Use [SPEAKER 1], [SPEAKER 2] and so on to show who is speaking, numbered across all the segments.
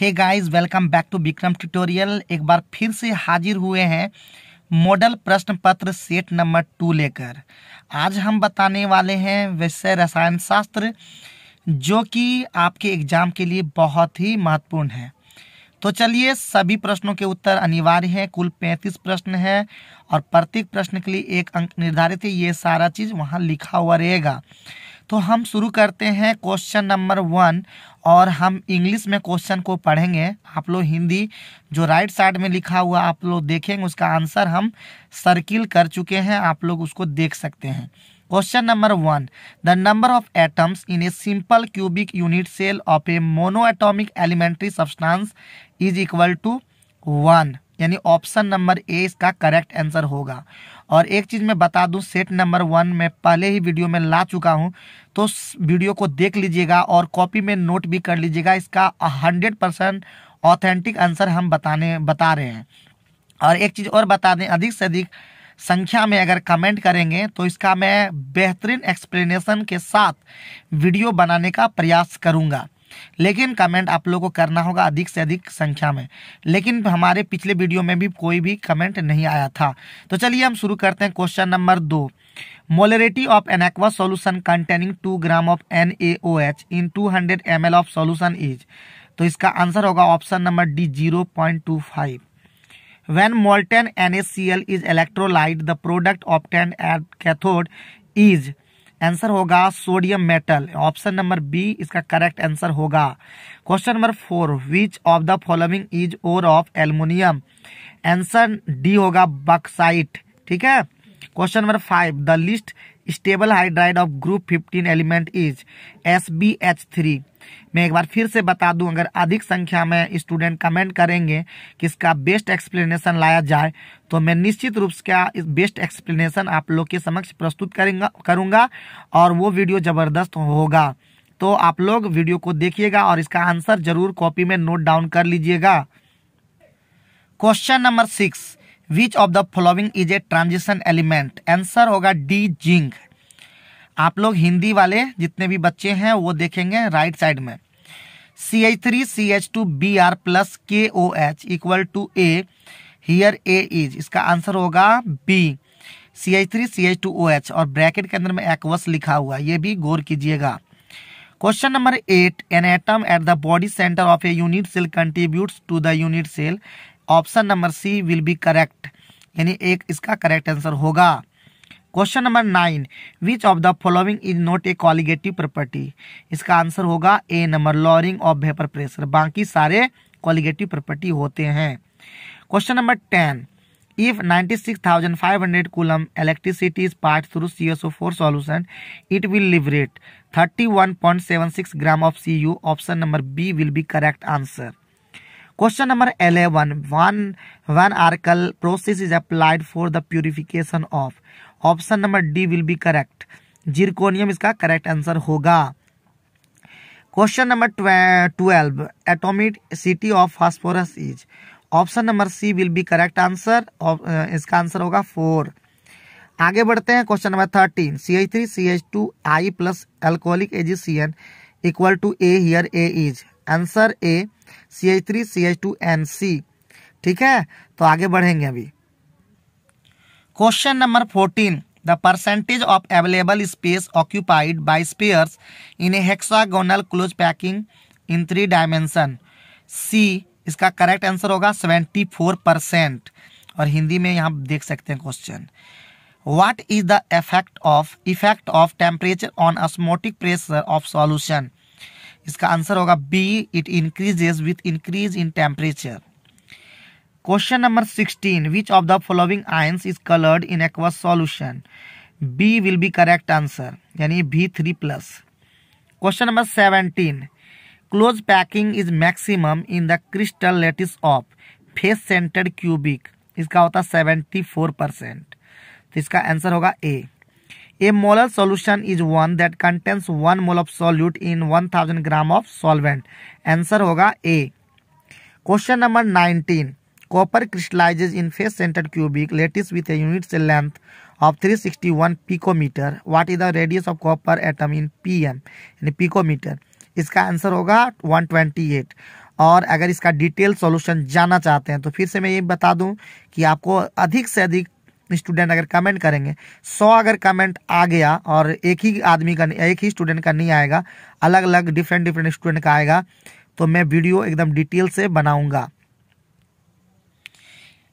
[SPEAKER 1] Hey guys welcome back to Vikram tutorial एक बार फिर से हाजिर हुए हैं मॉडल प्रश्न पत्र सेट नंबर टू लेकर आज हम बताने वाले हैं विषय रसायन शास्त्र जो कि आपके एग्जाम के लिए बहुत ही महत्वपूर्ण है तो चलिए सभी प्रश्नों के उत्तर अनिवार्य हैं कुल पैंतीस प्रश्न हैं और प्रत्येक प्रश्न के लिए एक अंक निर्धारित है ये सारा चीज़ वहाँ लिखा हुआ रहेगा तो हम शुरू करते हैं क्वेश्चन नंबर वन और हम इंग्लिश में क्वेश्चन को पढ़ेंगे आप लोग हिंदी जो राइट साइड में लिखा हुआ आप लोग देखेंगे उसका आंसर हम सर्किल कर चुके हैं आप लोग उसको देख सकते हैं question number one the number of atoms in a simple cubic unit cell of a mono atomic elementary substance is equal to one यानी ऑप्शन नंबर ए इसका करेक्ट आंसर होगा और एक चीज़ मैं बता दूं सेट नंबर वन में पहले ही वीडियो में ला चुका हूं तो वीडियो को देख लीजिएगा और कॉपी में नोट भी कर लीजिएगा इसका हंड्रेड परसेंट ऑथेंटिक आंसर हम बताने बता रहे हैं और एक चीज़ और बता दें अधिक से अधिक संख्या में अगर कमेंट करेंगे तो इसका मैं बेहतरीन एक्सप्लेनेशन के साथ वीडियो बनाने का प्रयास करूँगा लेकिन कमेंट आप लोगों को करना होगा अधिक से अधिक संख्या में लेकिन हमारे पिछले वीडियो में भी कोई भी कमेंट नहीं आया था तो चलिए हम शुरू करते हैं क्वेश्चन नंबर दो molarity of an aqua solution containing two gram of N in two hundred of solution is तो इसका आंसर होगा option number D zero when molten NaCl is electrolyte the product obtained at cathode is answer होगा sodium metal option number B इसका correct answer होगा question number four which of the following is ore of aluminium answer D होगा bauxite ठीक है question number five the least stable hydride of group fifteen element is S B H three मैं एक बार फिर से बता दूं अगर अधिक संख्या में स्टूडेंट कमेंट करेंगे कि इसका बेस्ट एक्सप्लेनेशन लाया जाए तो मैं निश्चित रूप से बेस्ट एक्सप्लेनेशन आप लोग के समक्ष प्रस्तुत करेंगे करूँगा और वो वीडियो ज़बरदस्त होगा तो आप लोग वीडियो को देखिएगा और इसका आंसर जरूर कॉपी में नोट डाउन कर लीजिएगा question number six which of the following is a transition element answer होगा डी जिंक आप लोग हिंदी वाले जितने भी बच्चे हैं वो देखेंगे राइट साइड में C H three C H two B R plus K O H equal to A here A is इसका आंसर होगा B C H three C H two O H और ब्रैकेट के अंदर में aqueous लिखा हुआ ये भी गौर कीजिएगा question number eight an atom at the body centre of a unit cell contributes to the unit cell option number C will be correct यानी एक इसका करेक्ट आंसर होगा question number nine which of the following is not a colligative property इसका answer होगा A number lowering of vapour pressure बाकी सारे colligative property होते हैं question number ten if 96,500 coulomb electricity is part through C S O four solution it will liberate 31.76 gram of C U option number B will be correct answer question number eleven one one arcal process is applied for the purification of option number D will be correct zirconium इसका correct answer होगा question number twelve atomicity of phosphorus is option number C will be correct answer इसका answer होगा four आगे बढ़ते हैं question number thirteen C H three C H two I plus alcoholic AgCN equal to A here A is answer A C H three C H two N C ठीक है तो आगे बढ़ेंगे अभी question number fourteen the percentage of available space occupied by spheres in a hexagonal close packing in three dimension C इसका correct answer होगा seventy four percent और हिंदी में यहाँ देख सकते हैं question what is the effect of effect of temperature on osmotic pressure of solution इसका answer होगा B it increases with increase in temperature question number sixteen which of the following ions is coloured in aqueous solution B will be correct answer यानी B three plus question number seventeen close packing is maximum in the crystal lattice of face centred cubic इसका होता seventy four percent तो इसका answer होगा A A molar solution is one that contains one mole of solute in 1000 gram of solvent. Answer होगा A. Question number 19. Copper crystallizes in face-centered cubic lattice with a unit cell length of 361 picometer. What is the radius of copper atom in PM? यानी picometer. इसका answer होगा 128. और अगर इसका detail solution जानना चाहते हैं तो फिर से मैं ये बता दूं कि आपको अधिक से अधिक स्टूडेंट अगर कमेंट करेंगे सौ अगर कमेंट आ गया और एक ही आदमी का एक ही स्टूडेंट का नहीं आएगा अलग अलग डिफरेंट डिफरेंट स्टूडेंट का आएगा तो मैं वीडियो एकदम डिटेल से बनाऊंगा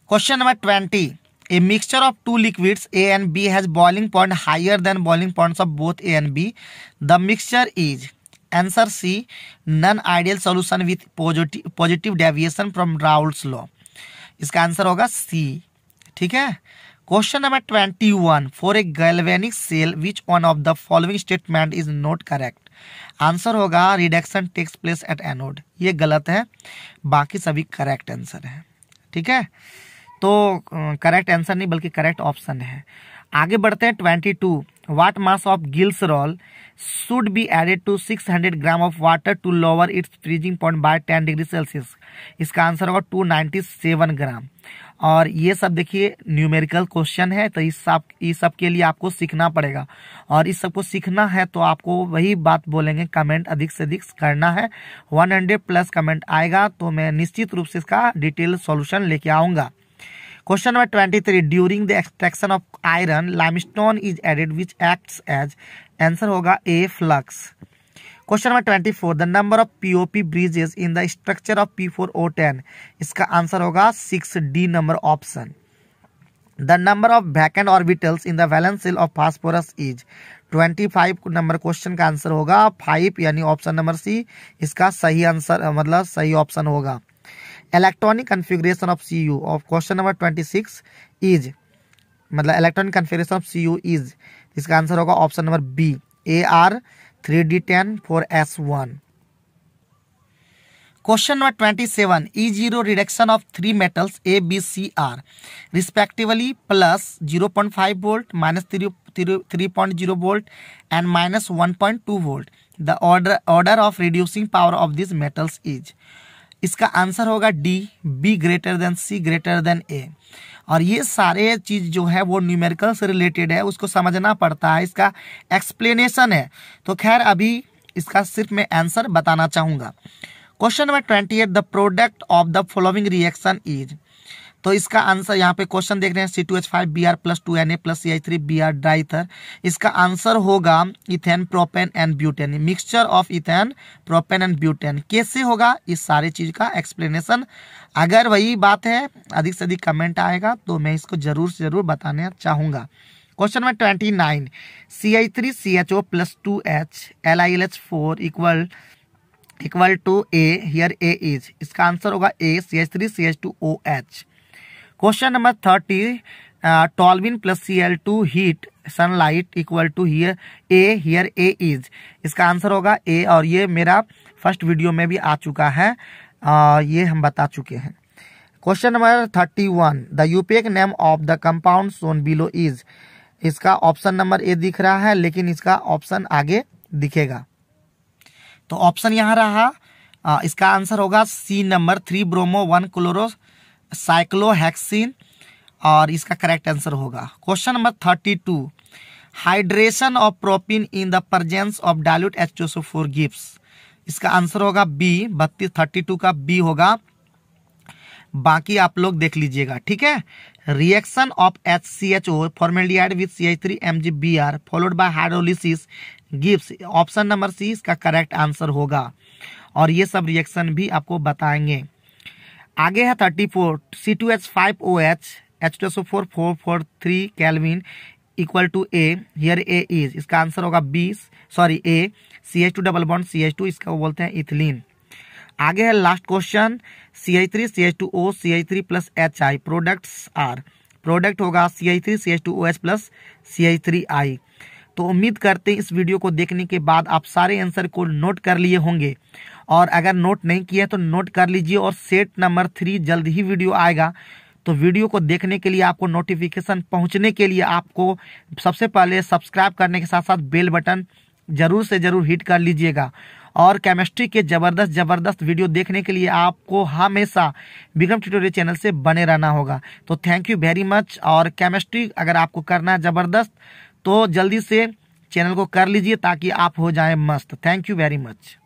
[SPEAKER 1] question number twenty a mixture of two liquids A and B has boiling point higher than boiling point of both A and B the mixture is answer C non ideal solution with positive positive deviation from Raoult's law इसका answer होगा C ठीक है question number twenty one for a galvanic cell which one of the following statement is not correct answer होगा reduction takes place at anode ये गलत है बाकी सभी करेक्ट आंसर है ठीक है तो करेक्ट अं, आंसर नहीं बल्कि करेक्ट ऑप्शन है आगे बढ़ते हैं twenty two what mass of glycerol should be added to six hundred gram of water to lower its freezing point by ten degree Celsius इसका आंसर होगा टू नाइन्टी सेवन ग्राम और ये सब देखिए न्यूमेरिकल क्वेश्चन है तो इस सब इस सब के लिए आपको सीखना पड़ेगा और इस सब को सीखना है तो आपको वही बात बोलेंगे कमेंट अधिक से अधिक करना है 100 प्लस कमेंट आएगा तो मैं निश्चित रूप से इसका डिटेल सॉल्यूशन लेके आऊँगा Question number 23 during the extraction of iron limestone is added which acts as answer होगा A flux question number twenty four the number of P O P bridges in the structure of P four O ten इसका answer होगा six D number option the number of vacant orbitals in the valence shell of phosphorus is twenty five number क्वेश्चन का answer होगा five यानी option number C इसका सही answer मतलब सही ऑप्शन होगा electronic configuration of C U of question number twenty six is मतलब electronic configuration of C U is इसका आंसर होगा option number B A R 3d10 for s1 Question number 27. E0 reduction of three metals A, B, C, R respectively plus 0.5 volt, minus 3.0 volt and minus 1.2 volt. The order, order of reducing power of these metals is इसका answer होगा D B greater than C greater than A और ये सारे चीज़ जो है वो numerical से related है उसको समझना पड़ता है इसका एक्सप्लेनेशन है तो खैर अभी इसका सिर्फ मैं आंसर बताना चाहूँगा question number twenty eight the product of the following reaction is तो इसका आंसर यहाँ पे क्वेश्चन देख रहे हैं C two H five B R plus two N A plus C I three B R dry ether इसका आंसर होगा ethane propane and butane mixture of ethane propane and butane कैसे होगा इस सारे चीज़ का एक्सप्लेनेशन अगर वही बात है अधिक से अधिक कमेंट आएगा तो मैं इसको ज़रूर से ज़रूर बताना चाहूंगा question number twenty nine C I three C H O plus two H L I L H four equal equal to A here A is इसका आंसर होगा A C H three C H two O H question number thirty toluene plus C L two heat sunlight equal to here A here A is इसका answer होगा A और ये मेरा first video में भी आ चुका है आ, uh, ये हम बता चुके हैं question number thirty one the IUPAC name of the compound shown below is इसका ऑप्शन नंबर ए दिख रहा है लेकिन इसका ऑप्शन आगे दिखेगा तो ऑप्शन यहाँ रहा आ, uh, इसका आंसर होगा C number three bromo one क्लोरोस साइक्लोहेक्सिन और इसका करेक्ट आंसर होगा question number thirty two hydration of propyne in the presence of dilute H four gives इसका आंसर होगा बी बत्तीस थर्टी टू का बी होगा बाकी आप लोग देख लीजिएगा ठीक है reaction of H C H O formaldehyde with C H three M G B R followed by hydrolysis gives option number C इसका करेक्ट आंसर होगा और ये सब रिएक्शन भी आपको बताएंगे आगे है thirty four C two H five O H H two S O four four four three kelvin equal to A here A is इसका आंसर होगा बीस sorry A C H two double bond C H two इसका बोलते हैं ethylene आगे है last question C I three C H two O C I three plus H I product R product होगा C I three C H two O H plus C I three I तो उम्मीद करते हैं इस video को देखने के बाद आप सारे आंसर को नोट कर लिए होंगे और अगर नोट नहीं किया तो नोट कर लीजिए और सेट नंबर थ्री जल्द ही वीडियो आएगा तो वीडियो को देखने के लिए आपको नोटिफिकेशन पहुंचने के लिए आपको सबसे पहले सब्सक्राइब करने के साथ साथ बेल बटन ज़रूर से ज़रूर हिट कर लीजिएगा और केमिस्ट्री के ज़बरदस्त ज़बरदस्त वीडियो देखने के लिए आपको हमेशा विक्रम ट्यूटोरियल चैनल से बने रहना होगा तो थैंक यू वेरी मच और केमिस्ट्री अगर आपको करना है ज़बरदस्त तो जल्दी से चैनल को कर लीजिए ताकि आप हो जाएं मस्त थैंक यू वेरी मच